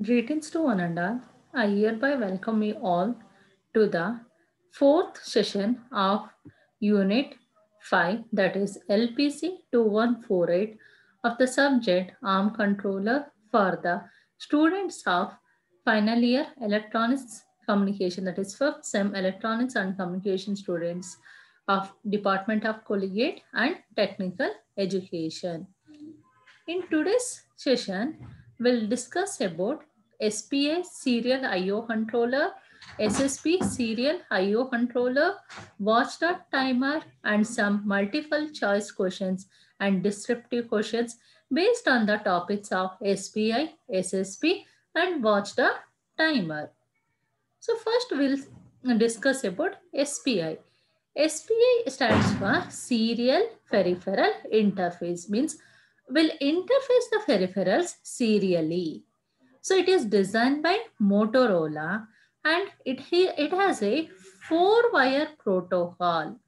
Greetings to all and I hereby welcome you all to the fourth session of Unit 5, that is LPC 2148 of the subject Arm Controller for the students of final year Electronics Communication, that is 5th SEM Electronics and Communication students of Department of Collegiate and Technical Education. In today's session, will discuss about SPA serial IO controller, SSP serial IO controller, watchdog timer, and some multiple choice questions and descriptive questions based on the topics of SPI, SSP, and watchdog timer. So first we'll discuss about SPI. SPI stands for Serial Peripheral Interface means will interface the peripherals serially. So it is designed by Motorola and it, it has a four wire protocol.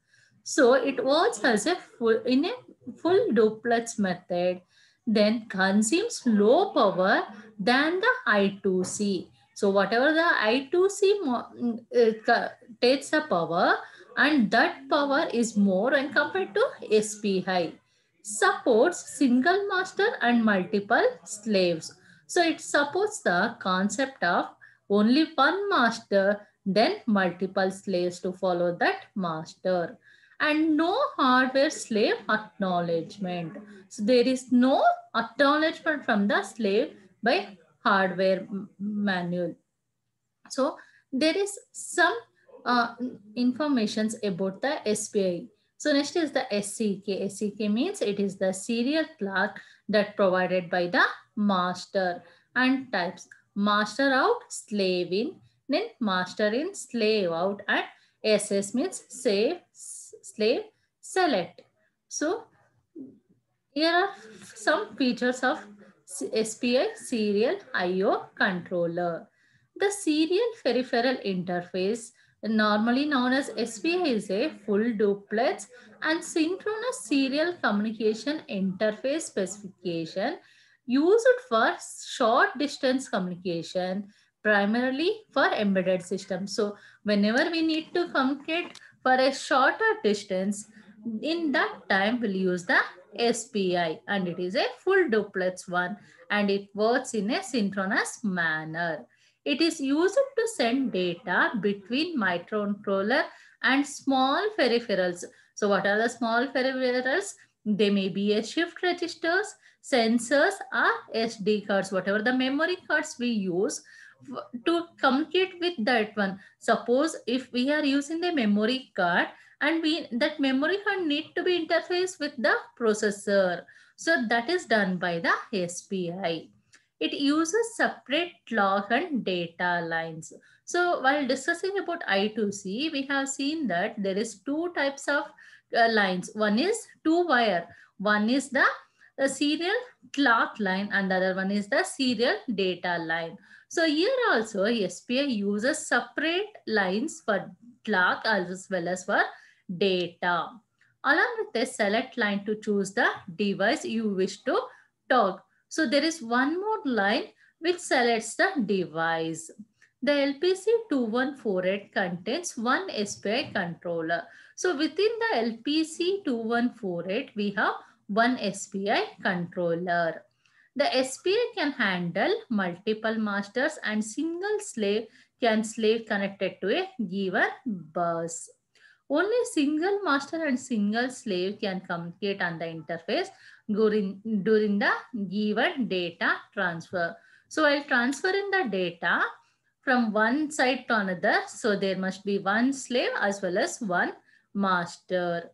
So it works as a full, in a full duplex method, then consumes low power than the I2C. So whatever the I2C mm, takes the power and that power is more when compared to SPI supports single master and multiple slaves. So it supports the concept of only one master, then multiple slaves to follow that master. And no hardware slave acknowledgement. So there is no acknowledgement from the slave by hardware manual. So there is some uh, informations about the SPI. So next is the SCK. SCK means it is the serial clerk that provided by the master and types master out, slave in, then master in, slave out and SS means save, slave, select. So here are some features of SPI serial IO controller. The serial peripheral interface normally known as SPI is a full duplex and synchronous serial communication interface specification used for short distance communication primarily for embedded systems. So whenever we need to communicate for a shorter distance, in that time we'll use the SPI and it is a full duplex one and it works in a synchronous manner. It is used to send data between microcontroller and small peripherals. So what are the small peripherals? They may be a shift registers, sensors or SD cards, whatever the memory cards we use to communicate with that one. Suppose if we are using the memory card and we that memory card need to be interfaced with the processor. So that is done by the SPI it uses separate log and data lines. So while discussing about I2C, we have seen that there is two types of uh, lines. One is two wire. One is the the uh, serial clock line and the other one is the serial data line. So here also SPI uses separate lines for clock as well as for data. Along with this select line to choose the device you wish to talk. So there is one more line which selects the device. The LPC2148 contains one SPI controller. So within the LPC2148, we have one SPI controller. The SPI can handle multiple masters and single slave can slave connected to a given bus. Only single master and single slave can communicate on the interface during, during the given data transfer. So while transferring the data from one side to another, so there must be one slave as well as one master.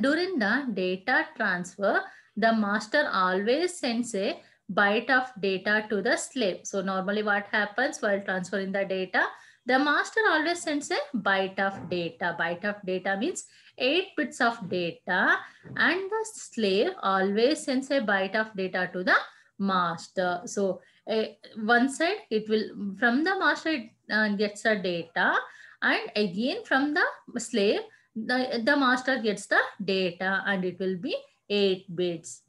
During the data transfer, the master always sends a byte of data to the slave. So normally what happens while transferring the data, the master always sends a byte of data. Byte of data means 8 bits of data and the slave always sends a byte of data to the master. So uh, one side it will from the master it uh, gets the data and again from the slave the, the master gets the data and it will be 8 bits.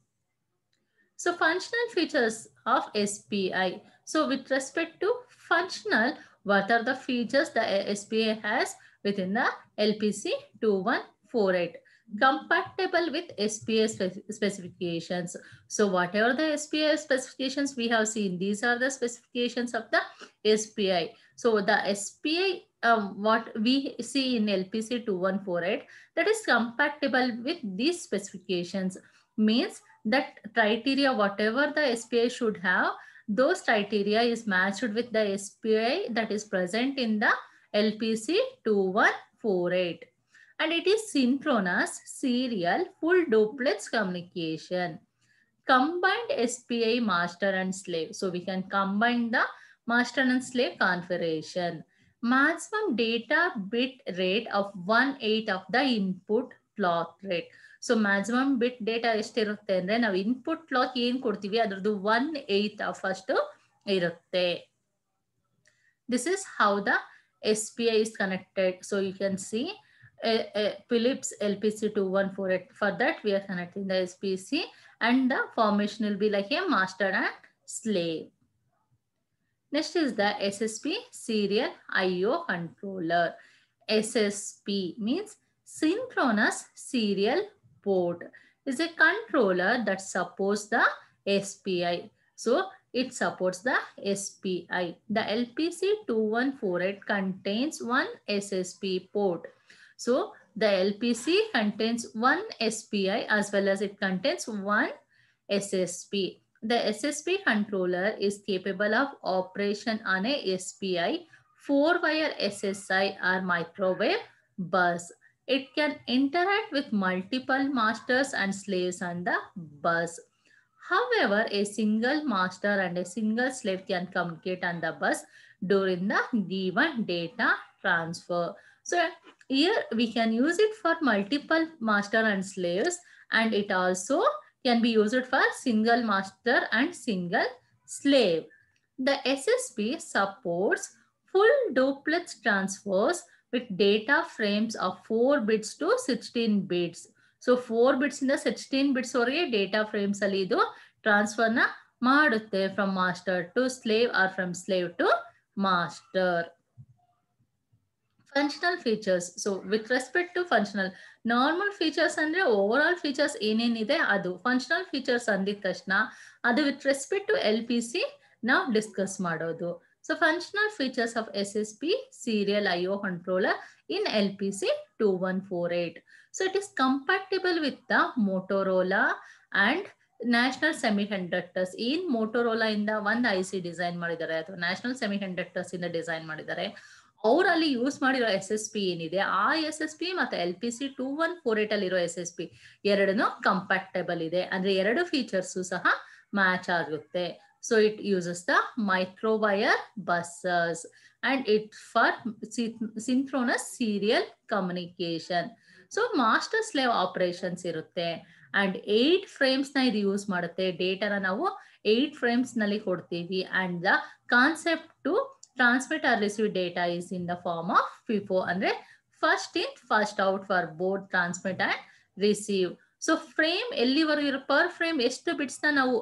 So functional features of SPI. So with respect to functional, what are the features the SPI has within the LPC 21 48 compatible with SPA specifications. So whatever the SPA specifications we have seen, these are the specifications of the SPI. So the SPI, um, what we see in LPC 2148, that is compatible with these specifications, means that criteria, whatever the SPI should have, those criteria is matched with the SPI that is present in the LPC 2148 and it is synchronous serial full duplex communication. Combined SPI master and slave. So we can combine the master and slave configuration. Maximum data bit rate of 1 8 of the input clock rate. So so maximum bit data ಎಷ್ಟಿರುತ್ತೆ ಅಂದರೆ ನಾವು input clock ಏನು ಕೊಡ್ತೀವಿ ಅದರದ್ದು one eighth of ಅಷ್ಟು ಇರುತ್ತೆ this is how the S P I is connected so you can see Phillips LPC2148. For that, we are connecting the SPC and the formation will be like a master and slave. Next is the SSP serial IO controller. SSP means synchronous serial port is a controller that supports the SPI. So it supports the SPI. The LPC2148 contains one SSP port so the LPC contains one SPI as well as it contains one SSP. The SSP controller is capable of operation on a SPI, four-wire SSI or microwave bus. It can interact with multiple masters and slaves on the bus. However, a single master and a single slave can communicate on the bus during the given data transfer. So here we can use it for multiple master and slaves and it also can be used for single master and single slave. The SSP supports full duplex transfers with data frames of 4 bits to 16 bits. So 4 bits in the 16 ವರೆಗೆ data data ಅಲ್ಲಿ ಇದು transfer ಮಾಡುತ್ತೆ from master to slave or from slave to master. Functional features so with respect to functional normal features ಅಂದ್ರೆ over all features ಏನೇನಿದೆ ಅದು functional features ಅಂದಿದ ತಕ್ಷಣ ಅದು with respect to L P C ನಾವು ಡಿಸ್ಕಸ್ ಮಾಡೋದು so functional features of S S P serial I O controller in L P C two one four eight so it is compatible with the Motorola and National semiconductors ಏನ್ Motorola ಇಂದ ಒಂದು I C design ಮಾಡಿದ್ದಾರೆ ಅಥವಾ National semiconductors ಇಂದ design ಮಾಡಿದ್ದಾರೆ ಅವರಲ್ಲಿ ಅಲ್ಲಿ use ಮಾಡಿರೋ ಎಸ್ ಎಸ್ ಪಿ ಏನಿದೆ ಆ ಎಸ್ ಎಸ್ ಪಿ ಮತ್ತೆ L P C two one four eight ಅಲ್ಲಿರೋ ಎಸ್ ಎಸ್ ಪಿ ಎರಡನ್ನೂ ಕಂಪ್ಯಾಕ್ಟೇಬಲ್ ಇದೆ ಅಂದ್ರೆ ಎರಡು ಫೀಚರ್ಸು ಸಹ ಮ್ಯಾಚ್ ಆಗುತ್ತೆ so it uses the microwire buses and it for synchronous serial communication so master slave operations ಇರುತ್ತೆ and eight frames ನ ಇದು ಯೂಸ್ ಮಾಡುತ್ತೆ ಡೇಟಾನ ನಾವು ಏಟ್ ಫ್ರೇಮ್ಸ್ ನಲ್ಲಿ ಕೊಡ್ತೀವಿ and the concept to transmit or receive data is in the form of FIFO ಅಂದ್ರೆ first in first out for both transmit and receive so frame ಎಲ್ಲಿವರೆಗೂ ಇರೋ per frame ಎಷ್ಟು ನ ನಾವು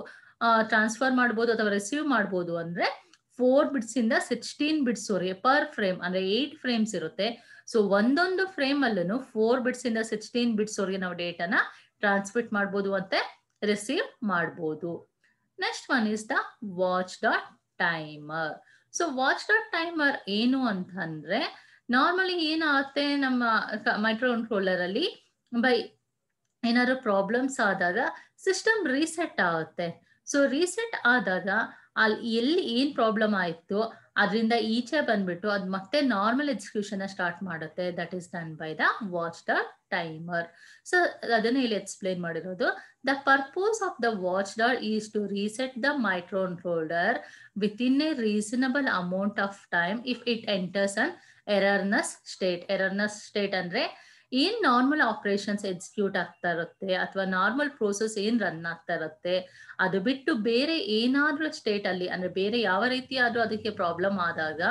ಟ್ರಾನ್ಸ್ಫರ್ ಮಾಡ್ಬೋದು ಅಥವಾ ರಿಸೀವ್ ಮಾಡ್ಬೋದು ಅಂದ್ರೆ ಫೋರ್ ಬಿಟ್ಸ್ ಇಂದ ಸಿಕ್ಸ್ಟೀನ್ ಬಿಟ್ಸ್ ಪರ್ ಫ್ರೇಮ್ ಅಂದ್ರೆ ಏಟ್ ಫ್ರೇಮ್ಸ್ ಇರುತ್ತೆ ಸೊ ಒಂದೊಂದು ಫ್ರೇಮ್ ಅಲ್ಲೂ ಫೋರ್ ಬಿಟ್ಸ್ ಇಂದ ಸಿಕ್ಸ್ಟೀನ್ ಬಿಟ್ಸ್ ವರೆಗೆ ನಾವು ಡೇಟಾನ ಟ್ರಾನ್ಸ್ಮಿಟ್ ಮಾಡ್ಬೋದು ಅಂತ ರಿಸೀವ್ ಮಾಡ್ಬೋದು next one is the watchdog timer so watchdog timer ಏನು ಅಂತಂದ್ರೆ ನಾರ್ಮಲಿ ಏನಾಗುತ್ತೆ ನಮ್ಮ ಮೈಕ್ರೋ ಕಂಟ್ರೋಲರ್ ಅಲ್ಲಿ ಬೈ ಏನಾದ್ರು ಪ್ರಾಬ್ಲಮ್ಸ್ ಆದಾಗ ಸಿಸ್ಟಮ್ ರೀಸೆಟ್ ಆಗುತ್ತೆ ಸೊ ರೀಸೆಟ್ ಆದಾಗ ಅಲ್ಲಿ ಎಲ್ಲಿ ಏನ್ ಪ್ರಾಬ್ಲಮ್ ಆಯಿತು ಅದರಿಂದ ಈಚೆ ಬಂದ್ಬಿಟ್ಟು ಅದು ಮತ್ತೆ ನಾರ್ಮಲ್ ಎಕ್ಸಿಕ್ಯೂಷನ್ ಸ್ಟಾರ್ಟ್ ಮಾಡುತ್ತೆ that is done by the watchdog timer so ಅದನ್ನು ಇಲ್ಲಿ ಎಕ್ಸ್ಪ್ಲೈನ್ ಮಾಡಿರೋದು the purpose of the watchdog is to reset the microcontroller within a reasonable amount of time if it enters an erroneous state erroneous state ಅಂದ್ರೆ ಏನ್ normal operations execute ಆಗ್ತಾ ಇರುತ್ತೆ ಅಥವಾ normal process ಏನ್ run ಆಗ್ತಾ ಇರುತ್ತೆ ಅದು ಬಿಟ್ಟು ಬೇರೆ ಏನಾದ್ರೂ ಸ್ಟೇಟ್ ಅಲ್ಲಿ ಅಂದ್ರೆ ಬೇರೆ ಯಾವ ರೀತಿ ಆದ್ರೂ ಅದಕ್ಕೆ ಪ್ರಾಬ್ಲಮ್ ಆದಾಗ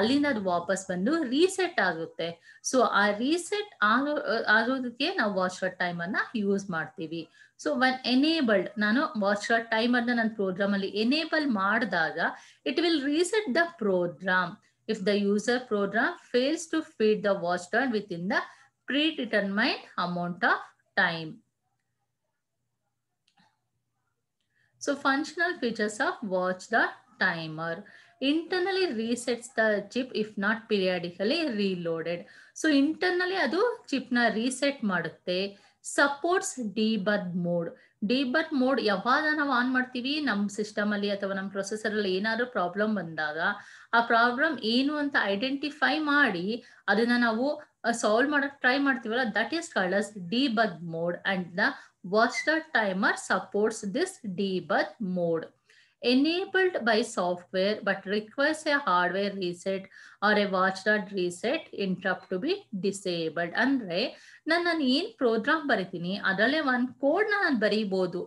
ಅಲ್ಲಿಂದ ಅದು ವಾಪಸ್ ಬಂದು ರೀಸೆಟ್ ಆಗುತ್ತೆ ಸೊ ಆ ರೀಸೆಟ್ ಆಗೋ ಆಗೋದಕ್ಕೆ ನಾವು ವಾಚರ್ ಟೈಮ್ ಅನ್ನ ಯೂಸ್ ಮಾಡ್ತೀವಿ ಸೊ ವೆನ್ ಎನೇಬಲ್ಡ್ ನಾನು ವಾಚರ್ ಟೈಮ್ ಅನ್ನ ನನ್ನ ಪ್ರೋಗ್ರಾಮ್ ಅಲ್ಲಿ ಎನೇಬಲ್ ಮಾಡಿದಾಗ it will reset the program if the user program fails to feed the watch within the predetermined amount of time. So functional features of watch the timer internally resets the chip if not periodically reloaded. So internally adu chip na reset madutte supports debug mode. Debug mode yavada nava on madtivi nam system alli athava nam processor alli enaru problem bandaga a problem enu anta identify maadi adana navu solve ಮಾಡಕ್ try ಮಾಡ್ತೀವಲ್ಲ that is called as bud mode and the worst timer supports this bud mode enabled by software but requires a hardware reset or a watchdog reset interrupt to be disabled ಅಂದ್ರೆ ನಾನು ನಾನು ಏನ್ program ಬರಿತೀನಿ ಅದರಲ್ಲೇ ಒಂದು ಕೋಡ್ನ ನಾನು ಬರೀಬೋದು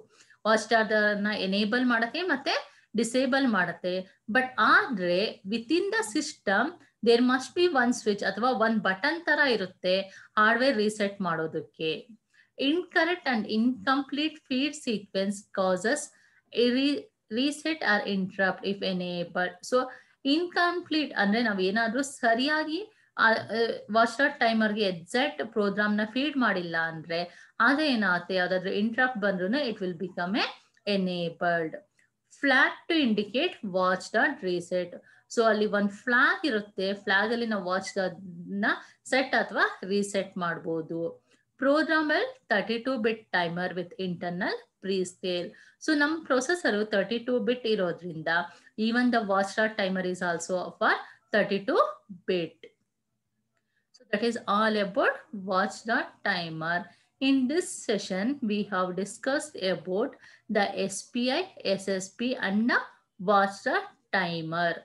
ವಾಚ್ಡಾರ್ನ enable ಮಾಡುತ್ತೆ ಮತ್ತೆ ಡಿಸೇಬಲ್ ಮಾಡುತ್ತೆ ಬಟ್ ಆದರೆ within the system there must be one switch ಅಥವಾ ಒಂದ್ ಬಟನ್ ತರ ಇರುತ್ತೆ ಹಾರ್ಡ್ವೇರ್ ರೀಸೆಟ್ ಮಾಡೋದಕ್ಕೆ incorrect and incomplete feed sequence causes reset or interrupt if enable so incomplete ಅಂದ್ರೆ ನಾವ್ ಏನಾದ್ರೂ ಸರಿಯಾಗಿ ವಾಟ್ಸ್ಆಟ್ ಟೈಮರ್ಗೆ ಎಕ್ಸಾಕ್ಟ್ ಪ್ರೋಗ್ರಾಮ್ ನ ಫೀಡ್ ಮಾಡಿಲ್ಲ ಅಂದ್ರೆ ಅದೇ ಏನಾಗುತ್ತೆ ಯಾವ್ದಾದ್ರು ಇಂಟ್ರಪ್ಟ್ ಬಂದ್ರು it will become a enabled flag to indicate watchdog reset so ಅಲ್ಲಿ ಒಂದು ಫ್ಲಾಗ್ ಇರುತ್ತೆ ಫ್ಲಾಗ್ ಅಲ್ಲಿ ನಾವು ವಾಚ್ ಅದನ್ನ ಸೆಟ್ ಅಥವಾ ರೀಸೆಟ್ ಮಾಡ್ಬೋದು programmable thirty two bit timer with internal prescale so ನಮ್ಮ ಪ್ರೊಸೆಸರ್ ತರ್ಟಿ ಟೂ ಬಿಟ್ ಇರೋದ್ರಿಂದ even the watchdog timer is also for thirty two bit so that is all about watchdog timer in session we have discuss about the the P P I S P P the watchdog timer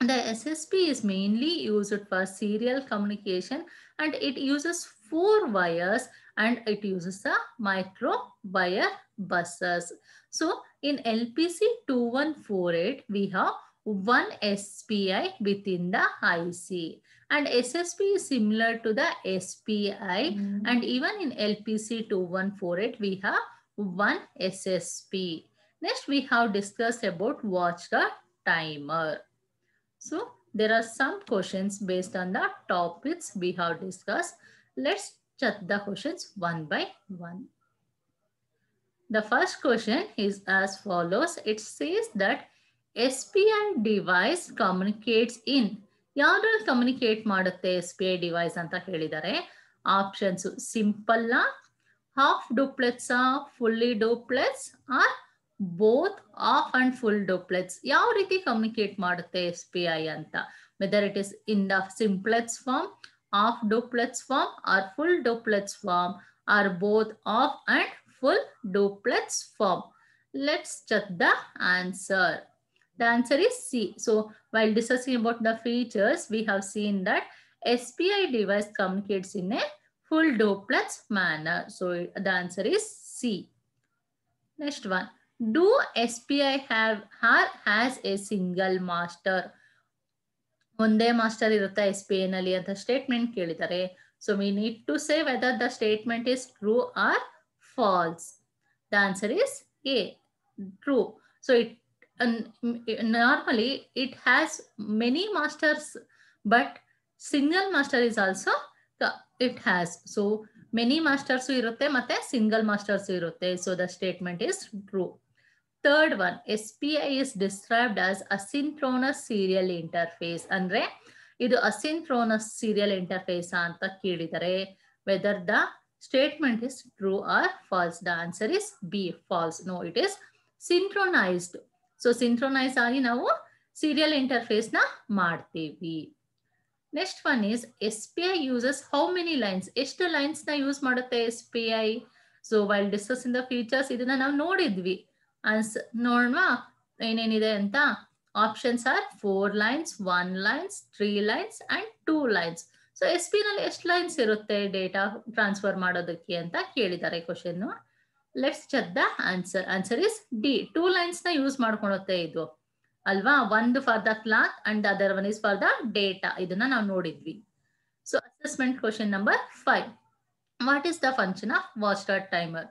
The SSP is mainly used for serial communication and it uses four wires and it uses the micro wire buses. So in LPC 2148, we have one SPI within the IC. And SSP is similar to the SPI. Mm. Mm-hmm. And even in LPC 2148, we have one SSP. Next, we have discussed about watch the timer. So there are some questions based on the topics we have discussed. Let's check the questions one by one. The first question is as follows. It says that SPI device communicates in. ಯಾವ್ದ್ರಲ್ಲಿ communicate ಮಾಡುತ್ತೆ SPI device anta helidare. Options, simple, half ಸಿಂಪಲ್ನ half fully fully duplex both off and full douplets ಯಾವ ರೀತಿ communicate? ಮಾಡುತ್ತೆ SPI P I Whether it is in the simplex form, off form form, or full or form, or both off and full duplets form. Let's check the answer. The answer is C. So while discussing about the features, we have seen that SPI device communicates in a full duplets manner. So the answer is C. Next one do SPI have her has a single master? One master is irata SPI nali The statement kelidare. So we need to say whether the statement is true or false. The answer is A, true. So it normally it has many masters, but single master is also it has. So many masters irate mate single masters irate. So the statement is true. Third one S P I is described as asynchronous serial interface ಅಂದ್ರೆ ಇದು asynchronous serial interface ಅಂತ ಕೇಳಿದರೆ whether the statement is true or false the answer is B false no it is synchronised so synchronise ಆಗಿ ನಾವು serial interface ನ ಮಾಡ್ತೀವಿ next one is S P I uses how many lines ಎಷ್ಟು lines ನ use ಮಾಡುತ್ತೆ S P I so while discussing the features ಇದನ್ನ ನಾವು ನೋಡಿದ್ವಿ ಆನ್ಸರ್ ನೋಡ್ವಾ ಏನೇನಿದೆ ಅಂತ options are four lines one lines three lines and two lines so S P ನಲ್ಲಿ ಎಷ್ಟು ಲೈನ್ಸ್ ಇರುತ್ತೆ ಡೇಟಾ ಟ್ರಾನ್ಸ್ಫರ್ ಮಾಡೋದಕ್ಕೆ ಅಂತ ಕೇಳಿದ್ದಾರೆ question let's check the answer answer is D two lines ನ ಯೂಸ್ ಮಾಡ್ಕೊಳುತ್ತೆ ಇದು ಅಲ್ವಾ ಒಂದು for the clock and other one is for the data ಇದನ್ನ ನಾವು ನೋಡಿದ್ವಿ so assessment question number five what is the function of watch watchdog timer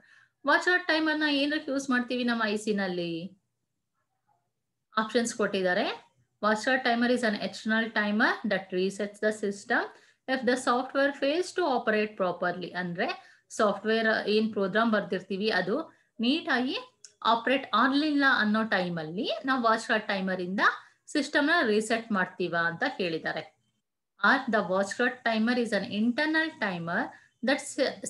watchdog timer ಅನ್ನ ಏನಕ್ಕೆ ಯೂಸ್ ಮಾಡ್ತೀವಿ ನಮ್ಮ ನಲ್ಲಿ ಆಪ್ಷನ್ಸ್ ಕೊಟ್ಟಿದ್ದಾರೆ watchdog timer is an external timer that resets the system if the software fails to operate properly ಅಂದ್ರೆ software ಏನ್ program ಬರ್ದಿರ್ತೀವಿ ಅದು ನೀಟಾಗಿ ಆಪರೇಟ್ ಆಗ್ಲಿಲ್ಲ ಅನ್ನೋ ಟೈಮಲ್ಲಿ ನಾವು ವಾಚ್ ಔಟ್ ಟೈಮರ್ ಇಂದ ಸಿಸ್ಟಮ್ನ ರೀಸೆಟ್ ಮಾಡ್ತೀವ ಅಂತ ಹೇಳಿದ್ದಾರೆ or the watchdog timer is an internal timer that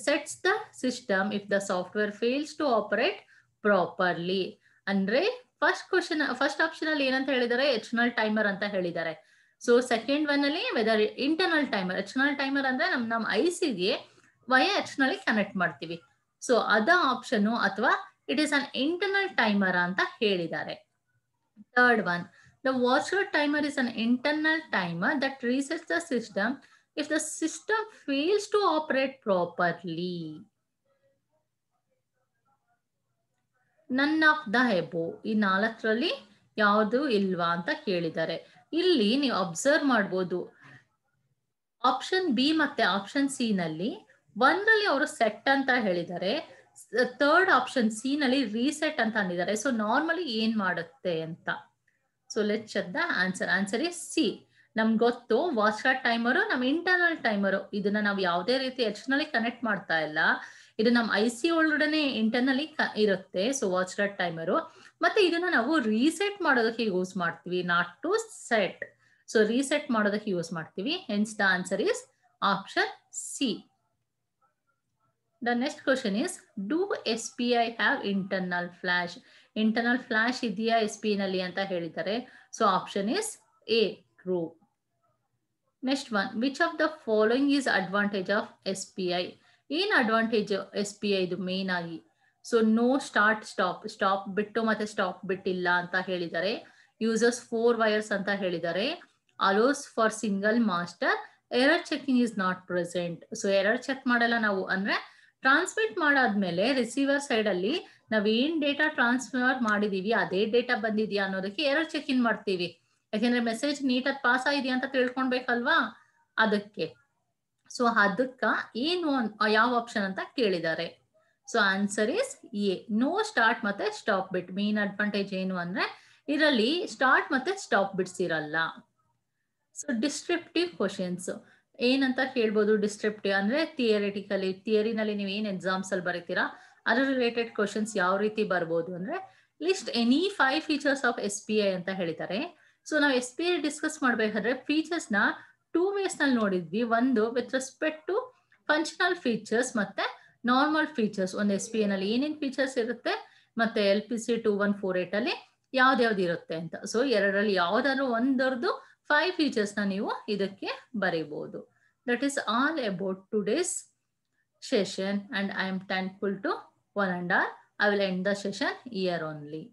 sets the system if the software fails to operate properly ಅಂದ್ರೆ ಫಸ್ಟ್ ಕ್ವಶನ್ ಫಸ್ಟ್ ಆಪ್ಷನ್ ಅಲ್ಲಿ ಏನಂತ ಹೇಳಿದ್ದಾರೆ ಎಕ್ಸ್ಟರ್ನಲ್ ಟೈಮರ್ ಅಂತ ಹೇಳಿದ್ದಾರೆ ಸೊ ಸೆಕೆಂಡ್ ಒನ್ ಅಲ್ಲಿ whether internal timer external timer ಅಂದ್ರೆ ನಮ್ ನಮ್ ಐಸಿಗೆ ವಯ ಎಕ್ಸ್ಟರ್ನಲ್ ಕನೆಕ್ಟ್ ಮಾಡ್ತೀವಿ ಸೊ ಅದ ಆಪ್ಷನ್ ಅಥವಾ it is an internal timer ಅಂತ ಹೇಳಿದ್ದಾರೆ ತರ್ಡ್ ಒನ್ ದ ವಾಚರ್ timer is an internal timer that resets the system if the system fails to operate properly. None of the above ಈ ನಾಲ್ಕರಲ್ಲಿ ಯಾವುದು ಇಲ್ವಾ ಅಂತ ಕೇಳಿದ್ದಾರೆ ಇಲ್ಲಿ ನೀವು ಅಬ್ಸರ್ವ್ ಮಾಡ್ಬೋದು ಆಪ್ಷನ್ ಬಿ ಮತ್ತೆ ಆಪ್ಷನ್ ಸಿ ನಲ್ಲಿ ಒಂದ್ರಲ್ಲಿ ಅವರು ಸೆಟ್ ಅಂತ ಹೇಳಿದ್ದಾರೆ ಥರ್ಡ್ ಆಪ್ಷನ್ ಸಿ ನಲ್ಲಿ ರೀಸೆಟ್ ಅಂತ ಅಂದಿದ್ದಾರೆ ಸೊ ನಾರ್ಮಲಿ ಏನ್ ಮಾಡುತ್ತೆ ಅಂತ so let's the answer answer is C ನಮ್ಗೆ ಗೊತ್ತು ವಾಟ್ಸ್ಟಾಟ್ ಟೈಮರು ನಮ್ಮ ಇಂಟರ್ನಲ್ ಟೈಮರು ಇದನ್ನ ನಾವು ಯಾವುದೇ ರೀತಿ ಎಕ್ಸ್ಟರ್ನಲಿ ಕನೆಕ್ಟ್ ಮಾಡ್ತಾ ಇಲ್ಲ ಇದು ನಮ್ಮ ಐ ಸಿ ಒಳಗಡೆ ಇಂಟರ್ನಲಿ ಇರುತ್ತೆ ಸೊ ವಾಟ್ಸ್ಟಾಟ್ ಟೈಮರು ಮತ್ತೆ ಇದನ್ನ ನಾವು ರೀಸೆಟ್ ಮಾಡೋದಕ್ಕೆ ಯೂಸ್ ಮಾಡ್ತೀವಿ not to set so reset ಮಾಡೋದಕ್ಕೆ ಯೂಸ್ ಮಾಡ್ತೀವಿ hence the answer is option C the next question is do S P I have internal flash internal flash ಇದೆಯಾ ಎಸ್ ಪಿ ನಲ್ಲಿ ಅಂತ ಹೇಳಿದ್ದಾರೆ so option is A true next one which of the following is advantage of S P I ಏನ್ advantage S P ಐದು main ಆಗಿ so no start stop stop ಬಿಟ್ಟು ಮತ್ತೆ stop ಬಿಟ್ಟಿಲ್ಲ ಅಂತ ಹೇಳಿದ್ದಾರೆ ಯೂಸರ್ಸ್ ಫೋರ್ ವೈರ್ಸ್ ಅಂತ ಹೇಳಿದ್ದಾರೆ allows for single master error checking is not present so error check ಮಾಡಲ್ಲ ನಾವು ಅಂದ್ರೆ ಟ್ರಾನ್ಸ್ಮಿಟ್ ಮಾಡಾದ್ಮೇಲೆ ರಿಸೀವರ್ ಸೈಡ್ ಅಲ್ಲಿ ನಾವ್ ಏನ್ ಡೇಟಾ ಟ್ರಾನ್ಸ್ಫರ್ ಮಾಡಿದೀವಿ ಅದೇ ಡೇಟಾ ಬಂದಿದ್ಯಾ ಅನ್ನೋದಕ್ಕೆ ಎರರ್ ಚೆಕ್ ಇನ್ ಮಾಡ್ತೀವಿ ಯಾಕೆಂದ್ರೆ ಮೆಸೇಜ್ ನೀಟಾಗಿ ಪಾಸ್ ಆಗಿದೆಯಾ ಅಂತ ತಿಳ್ಕೊಳ್ಬೇಕಲ್ವಾ ಅದಕ್ಕೆ ಸೊ ಅದಕ್ಕ ಏನು ಯಾವ ಆಪ್ಷನ್ ಅಂತ ಕೇಳಿದ್ದಾರೆ so answer is A no start ಮತ್ತೆ ಸ್ಟಾಪ್ ಬಿಟ್ ಮೇನ್ ಅಡ್ವಾಂಟೇಜ್ ಏನು ಅಂದ್ರೆ ಇದರಲ್ಲಿ ಸ್ಟಾರ್ಟ್ ಮತ್ತೆ ಸ್ಟಾಪ್ ಬಿಟ್ಸ್ ಇರಲ್ಲ ಸೊ ಡಿಸ್ಕ್ರಿಪ್ಟಿವ್ ಕ್ವಶನ್ಸ್ ಏನಂತ ಕೇಳ್ಬೋದು ಡಿಸ್ಕ್ರಿಪ್ಟಿವ್ ಅಂದ್ರೆ ಥಿಯರಿಟಿಕಲಿ ಥಿಯರಿನಲ್ಲಿ ನೀವು ಏನ್ ಎಕ್ಸಾಮ್ಸ್ ಅಲ್ಲಿ ಬರೀತೀರಾ ಅದ್ರ ರಿಲೇಟೆಡ್ ಕ್ವಶನ್ಸ್ ಯಾವ ರೀತಿ ಬರ್ಬೋದು ಅಂದ್ರೆ list any five features of S I ಅಂತ ಹೇಳಿದ್ದಾರೆ ಸೊ ನಾವು ಎಸ್ ಪಿ ಐ ಡಿಸ್ಕಸ್ ಮಾಡಬೇಕಾದ್ರೆ ನ ಟೂ ನಲ್ಲಿ ನೋಡಿದ್ವಿ ಒಂದು with respect to functional features ಮತ್ತೆ ನಾರ್ಮಲ್ ಫೀಚರ್ಸ್ ಒಂದು ಎಸ್ ಪಿ ನಲ್ಲಿ ಏನೇನು ಫೀಚರ್ಸ್ ಇರುತ್ತೆ ಮತ್ತೆ L P C two one four eight ಅಲ್ಲಿ ಯಾವ್ದ್ಯಾವ್ದು ಇರುತ್ತೆ ಅಂತ ಸೊ ಎರಡರಲ್ಲಿ ಯಾವ್ದಾದ್ರು ಒಂದರದ್ದು ಫೈವ್ ಫೀಚರ್ಸ್ ನ ನೀವು ಇದಕ್ಕೆ ಬರೀಬಹುದು that is all about today's session and I am thankful to one and all I will end the session here only